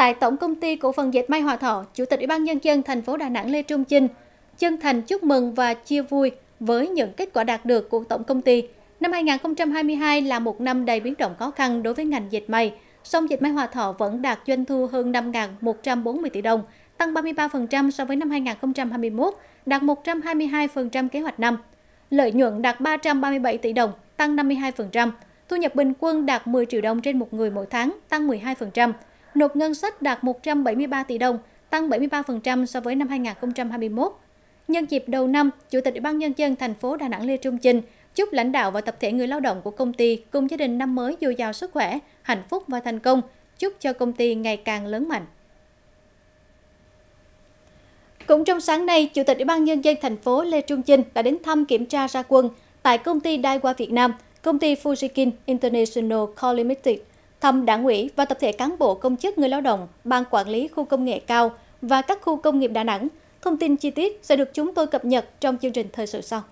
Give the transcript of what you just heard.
Tại Tổng công ty Cổ phần Dệt may Hòa Thọ, Chủ tịch Ủy ban nhân dân thành phố Đà Nẵng Lê Trung Chinh chân thành chúc mừng và chia vui với những kết quả đạt được của tổng công ty. Năm 2022 là một năm đầy biến động khó khăn đối với ngành dệt may, song dệt may Hòa Thọ vẫn đạt doanh thu hơn 5.140 tỷ đồng, tăng 33% so với năm 2021, đạt 122% kế hoạch năm. Lợi nhuận đạt 337 tỷ đồng, tăng 52%. Thu nhập bình quân đạt 10 triệu đồng trên một người mỗi tháng, tăng 12% nộp ngân sách đạt 173 tỷ đồng, tăng 73% so với năm 2021. Nhân dịp đầu năm, Chủ tịch Ủy ban Nhân dân thành phố Đà Nẵng Lê Trung Chinh chúc lãnh đạo và tập thể người lao động của công ty cùng gia đình năm mới dồi dào sức khỏe, hạnh phúc và thành công, chúc cho công ty ngày càng lớn mạnh. Cũng trong sáng nay, Chủ tịch Ủy ban Nhân dân thành phố Lê Trung Chinh đã đến thăm kiểm tra ra quân tại công ty Daiwa Việt Nam, công ty Fujikin International Co. Limited thăm đảng ủy và tập thể cán bộ công chức người lao động, ban quản lý khu công nghệ cao và các khu công nghiệp Đà Nẵng. Thông tin chi tiết sẽ được chúng tôi cập nhật trong chương trình thời sự sau.